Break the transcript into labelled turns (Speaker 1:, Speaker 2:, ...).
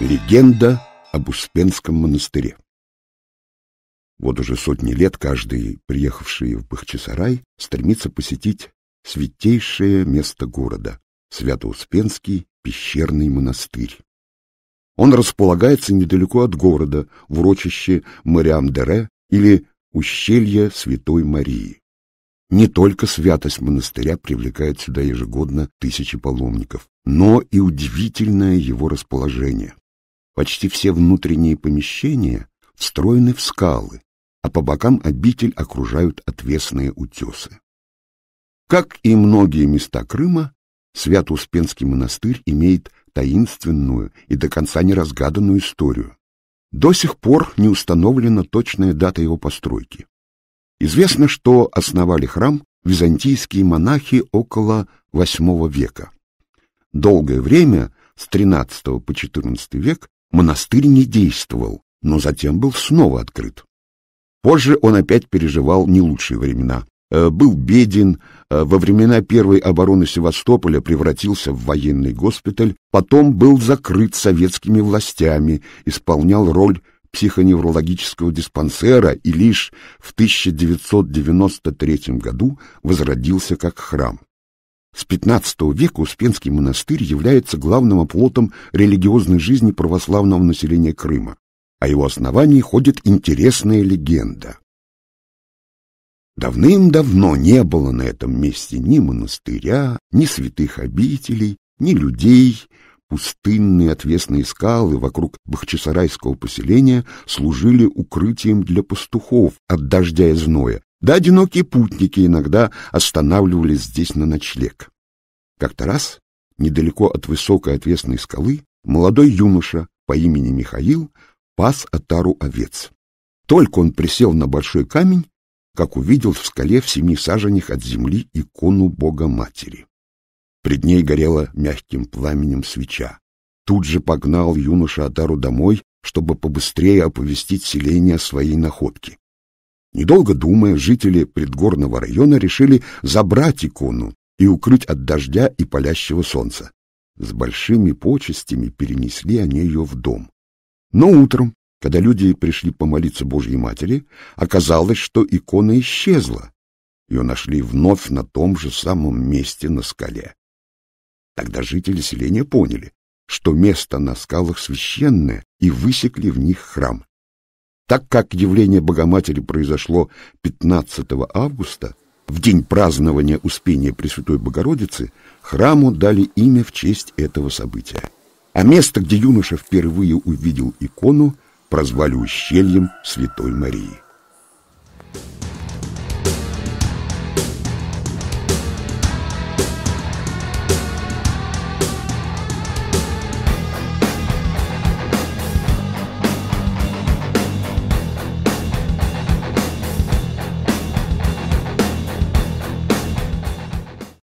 Speaker 1: Легенда об Успенском монастыре. Вот уже сотни лет каждый, приехавший в Бахчисарай, стремится посетить святейшее место города — Свято-Успенский пещерный монастырь. Он располагается недалеко от города, в урочище Мариам-Дере или ущелье Святой Марии. Не только святость монастыря привлекает сюда ежегодно тысячи паломников, но и удивительное его расположение. Почти все внутренние помещения встроены в скалы, а по бокам обитель окружают отвесные утесы. Как и многие места Крыма, Свято-Успенский монастырь имеет таинственную и до конца неразгаданную историю. До сих пор не установлена точная дата его постройки. Известно, что основали храм византийские монахи около VIII века. Долгое время, с XIII по XIV век, монастырь не действовал, но затем был снова открыт. Позже он опять переживал не лучшие времена. Э, был беден, э, во времена первой обороны Севастополя превратился в военный госпиталь, потом был закрыт советскими властями, исполнял роль психоневрологического диспансера и лишь в 1993 году возродился как храм. С XV века Успенский монастырь является главным оплотом религиозной жизни православного населения Крыма. О а его основании ходит интересная легенда. Давным-давно не было на этом месте ни монастыря, ни святых обителей, ни людей. Пустынные отвесные скалы вокруг Бахчисарайского поселения служили укрытием для пастухов от дождя и зноя, да одинокие путники иногда останавливались здесь на ночлег. Как-то раз, недалеко от высокой отвесной скалы, молодой юноша по имени Михаил пас отару овец. Только он присел на большой камень, как увидел в скале в семи саженях от земли икону Бога-Матери. Пред ней горела мягким пламенем свеча. Тут же погнал юноша Атару домой, чтобы побыстрее оповестить селение о своей находке. Недолго думая, жители предгорного района решили забрать икону и укрыть от дождя и палящего солнца. С большими почестями перенесли они ее в дом. Но утром, когда люди пришли помолиться Божьей Матери, оказалось, что икона исчезла. Ее нашли вновь на том же самом месте на скале. Тогда жители селения поняли, что место на скалах священное, и высекли в них храм. Так как явление Богоматери произошло 15 августа, в день празднования Успения Пресвятой Богородицы, храму дали имя в честь этого события. А место, где юноша впервые увидел икону, прозвали ущельем Святой Марии.